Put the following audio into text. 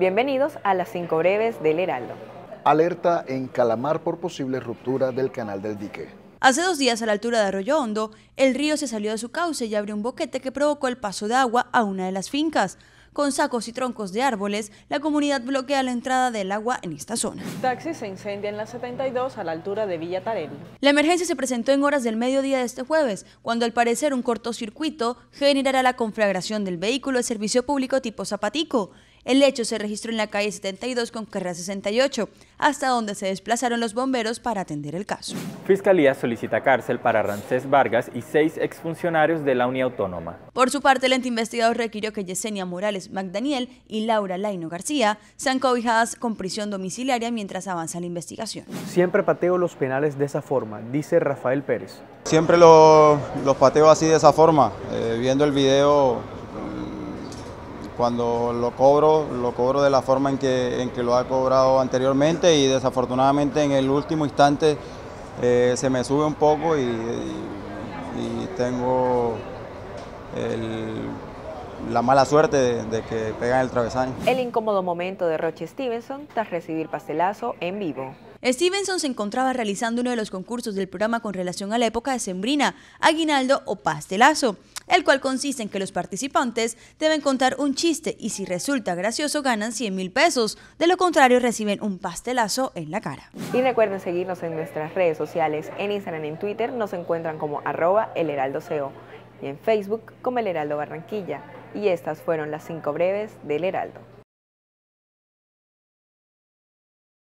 Bienvenidos a las cinco breves del Heraldo. Alerta en Calamar por posible ruptura del canal del dique. Hace dos días, a la altura de Arroyo Hondo, el río se salió de su cauce y abrió un boquete que provocó el paso de agua a una de las fincas. Con sacos y troncos de árboles, la comunidad bloquea la entrada del agua en esta zona. Taxi se incendia en la 72 a la altura de Villa Tarel. La emergencia se presentó en horas del mediodía de este jueves, cuando al parecer un cortocircuito generará la conflagración del vehículo de servicio público tipo Zapatico. El hecho se registró en la calle 72 con carrera 68, hasta donde se desplazaron los bomberos para atender el caso. Fiscalía solicita cárcel para Rancés Vargas y seis exfuncionarios de la Unión Autónoma. Por su parte, el ente investigador requirió que Yesenia Morales McDaniel y Laura Laino García sean cobijadas con prisión domiciliaria mientras avanza la investigación. Siempre pateo los penales de esa forma, dice Rafael Pérez. Siempre los, pateo así de esa forma, eh, viendo el video cuando lo cobro, lo cobro de la forma en que, lo ha cobrado anteriormente y desafortunadamente en el último instante eh, se me sube un poco y, tengo la mala suerte de, de, que pegan el travesaño. El incómodo momento de Roche Stevenson tras recibir pastelazo en vivo. Stevenson se encontraba realizando uno de los concursos del programa con relación a la época de Sembrina, aguinaldo o pastelazo el cual consiste en que los participantes deben contar un chiste y si resulta gracioso ganan 100 mil pesos, de lo contrario reciben un pastelazo en la cara. Y recuerden seguirnos en nuestras redes sociales, en Instagram y en Twitter nos encuentran como arroba el heraldo y en Facebook como el heraldo Barranquilla. Y estas fueron las cinco breves del heraldo.